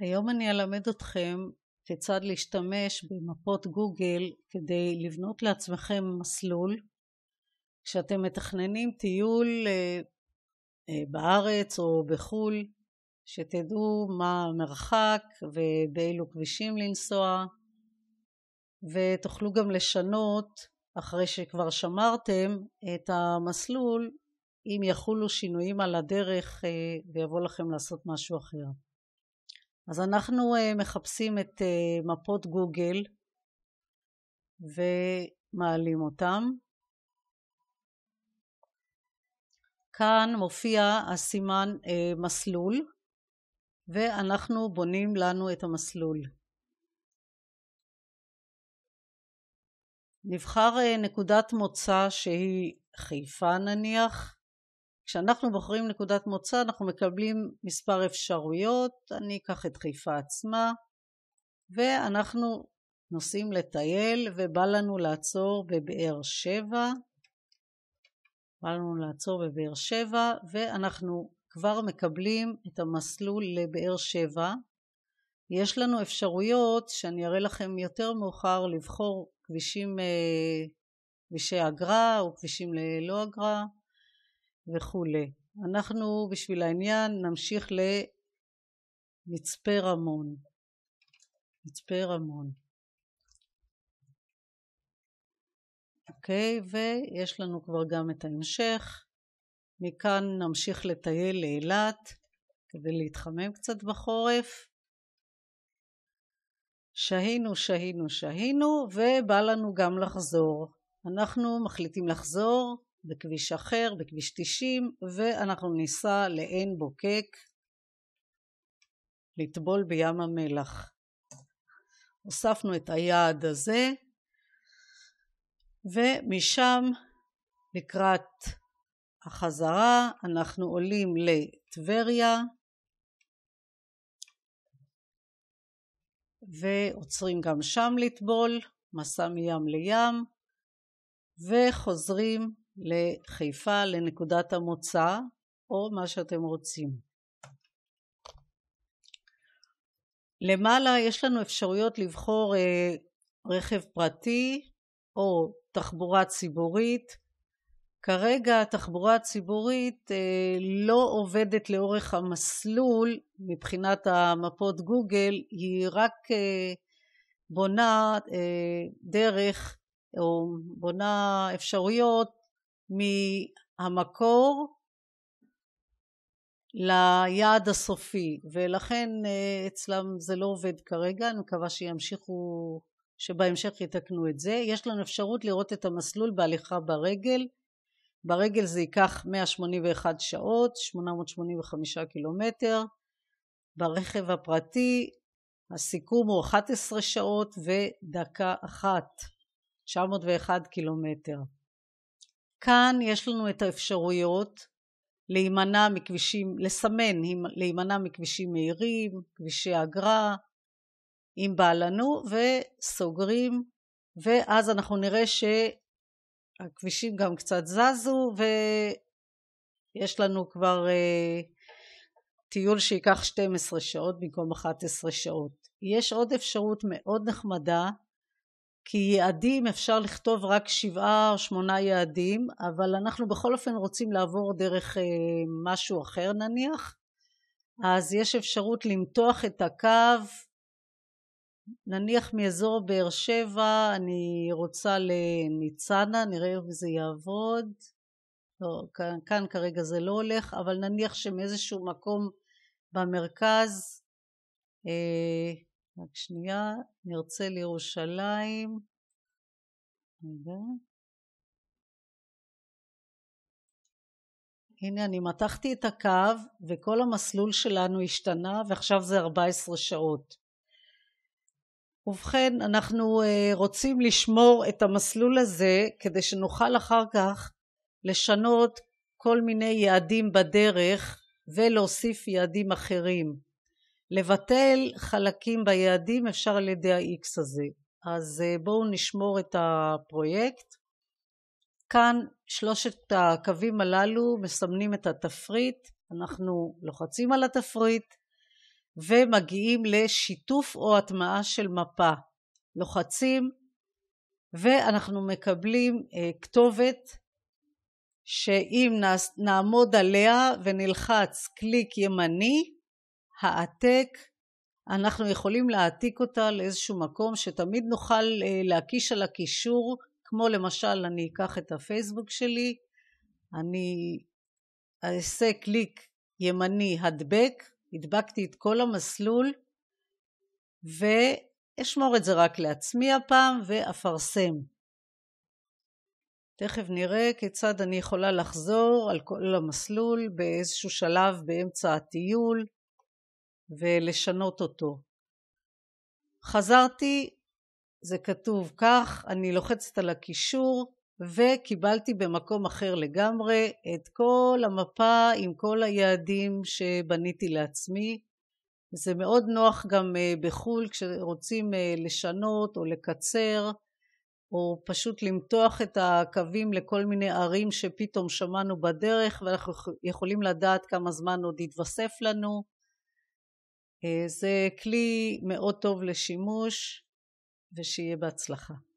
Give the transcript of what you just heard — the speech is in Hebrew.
היום אני אלמד אתכם כיצד להשתמש במפות גוגל כדי לבנות לעצמכם מסלול כשאתם מתכננים טיול אה, אה, בארץ או בחו"ל שתדעו מה המרחק ובאילו כבישים לנסוע ותוכלו גם לשנות אחרי שכבר שמרתם את המסלול אם יחולו שינויים על הדרך אה, ויבוא לכם לעשות משהו אחר. אז אנחנו אה, מחפשים את אה, מפות גוגל ומעלים אותם. כאן מופיע הסימן אה, מסלול ואנחנו בונים לנו את המסלול. נבחר נקודת מוצא שהיא חיפה נניח כשאנחנו בוחרים נקודת מוצא אנחנו מקבלים מספר אפשרויות, אני אקח את חיפה עצמה, ואנחנו נוסעים לטייל ובא לנו לעצור בבאר שבע, בא לנו לעצור בבאר שבע ואנחנו כבר מקבלים את המסלול לבאר שבע. יש לנו אפשרויות שאני אראה לכם יותר מאוחר לבחור כבישים, אה, כבישי אגרה או כבישים ללא אגרה וכולי. אנחנו בשביל העניין נמשיך למצפה רמון. מצפה רמון. אוקיי, ויש לנו כבר גם את ההמשך. מכאן נמשיך לטייל לאילת כדי להתחמם קצת בחורף. שהינו, שהינו, שהינו, ובא לנו גם לחזור. אנחנו מחליטים לחזור בכביש אחר, בכביש 90, ואנחנו ניסע לעין בוקק לטבול בים המלח. הוספנו את היעד הזה, ומשם לקראת החזרה אנחנו עולים לטבריה ועוצרים גם שם לטבול, מסע מים לים וחוזרים לחיפה, לנקודת המוצא, או מה שאתם רוצים. למעלה יש לנו אפשרויות לבחור אה, רכב פרטי או תחבורה ציבורית. כרגע התחבורה הציבורית אה, לא עובדת לאורך המסלול מבחינת המפות גוגל, היא רק אה, בונה אה, דרך או בונה אפשרויות מהמקור ליעד הסופי ולכן אה, אצלם זה לא עובד כרגע אני מקווה שימשיכו שבהמשך יתקנו את זה יש לנו אפשרות לראות את המסלול בהליכה ברגל ברגל זה ייקח 181 שעות 885 קילומטר ברכב הפרטי הסיכום הוא 11 שעות ודקה אחת 901 קילומטר כאן יש לנו את האפשרויות להימנע מכבישים, לסמן להימנע מכבישים מהירים, כבישי אגרה, אם בא לנו, וסוגרים, ואז אנחנו נראה שהכבישים גם קצת זזו, ויש לנו כבר אה, טיול שייקח 12 שעות במקום 11 שעות. יש עוד אפשרות מאוד נחמדה, כי יעדים אפשר לכתוב רק שבעה או שמונה יעדים, אבל אנחנו בכל אופן רוצים לעבור דרך אה, משהו אחר נניח, אז יש אפשרות למתוח את הקו, נניח מאזור באר שבע, אני רוצה לניצנה, נראה אם זה יעבוד. לא, כאן, כאן כרגע זה לא הולך, אבל נניח שמאיזשהו מקום במרכז, אה, רק שנייה, נרצה לירושלים. רגע. הנה אני מתחתי את הקו וכל המסלול שלנו השתנה ועכשיו זה 14 שעות. ובכן אנחנו אה, רוצים לשמור את המסלול הזה כדי שנוכל אחר כך לשנות כל מיני יעדים בדרך ולהוסיף יעדים אחרים. לבטל חלקים ביעדים אפשר על ידי ה-X הזה. אז אה, בואו נשמור את הפרויקט. כאן שלושת הקווים הללו מסמנים את התפריט, אנחנו לוחצים על התפריט ומגיעים לשיתוף או הטמעה של מפה. לוחצים ואנחנו מקבלים אה, כתובת שאם נעמוד עליה ונלחץ קליק ימני העתק, אנחנו יכולים להעתיק אותה לאיזשהו מקום שתמיד נוכל אה, להקיש על הקישור, כמו למשל אני אקח את הפייסבוק שלי, אני אעשה קליק ימני הדבק, הדבקתי את כל המסלול ואשמור את זה רק לעצמי הפעם ואפרסם. תכף נראה כיצד אני יכולה לחזור על כל המסלול באיזשהו שלב באמצע הטיול. ולשנות אותו. חזרתי, זה כתוב כך, אני לוחצת על הקישור וקיבלתי במקום אחר לגמרי את כל המפה עם כל היעדים שבניתי לעצמי. זה מאוד נוח גם אה, בחו"ל כשרוצים אה, לשנות או לקצר או פשוט למתוח את הקווים לכל מיני ערים שפתאום שמענו בדרך ואנחנו יכולים לדעת כמה זמן עוד יתווסף לנו. אה, זה כלי מאוד טוב לשימוש ושיהיה בהצלחה.